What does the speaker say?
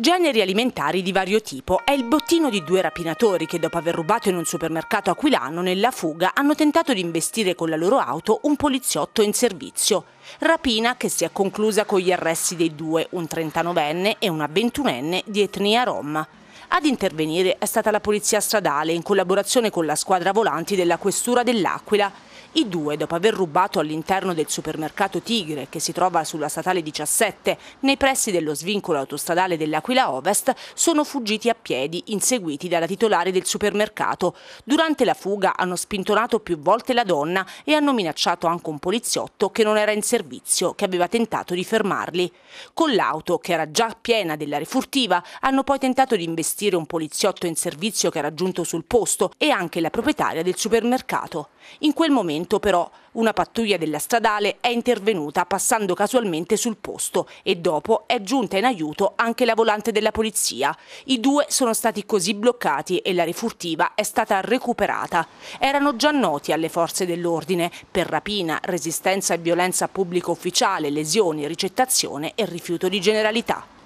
Generi alimentari di vario tipo è il bottino di due rapinatori che dopo aver rubato in un supermercato aquilano nella fuga hanno tentato di investire con la loro auto un poliziotto in servizio. Rapina che si è conclusa con gli arresti dei due, un 39enne e una 21enne di etnia rom. Ad intervenire è stata la Polizia Stradale in collaborazione con la squadra volanti della Questura dell'Aquila. I due, dopo aver rubato all'interno del supermercato Tigre, che si trova sulla statale 17, nei pressi dello svincolo autostradale dell'Aquila Ovest, sono fuggiti a piedi, inseguiti dalla titolare del supermercato. Durante la fuga hanno spintonato più volte la donna e hanno minacciato anche un poliziotto che non era in servizio, che aveva tentato di fermarli. Con l'auto, che era già piena della refurtiva, hanno poi tentato di investire gestire un poliziotto in servizio che era giunto sul posto e anche la proprietaria del supermercato. In quel momento però una pattuglia della stradale è intervenuta passando casualmente sul posto e dopo è giunta in aiuto anche la volante della polizia. I due sono stati così bloccati e la rifurtiva è stata recuperata. Erano già noti alle forze dell'ordine per rapina, resistenza e violenza pubblico ufficiale, lesioni, ricettazione e rifiuto di generalità.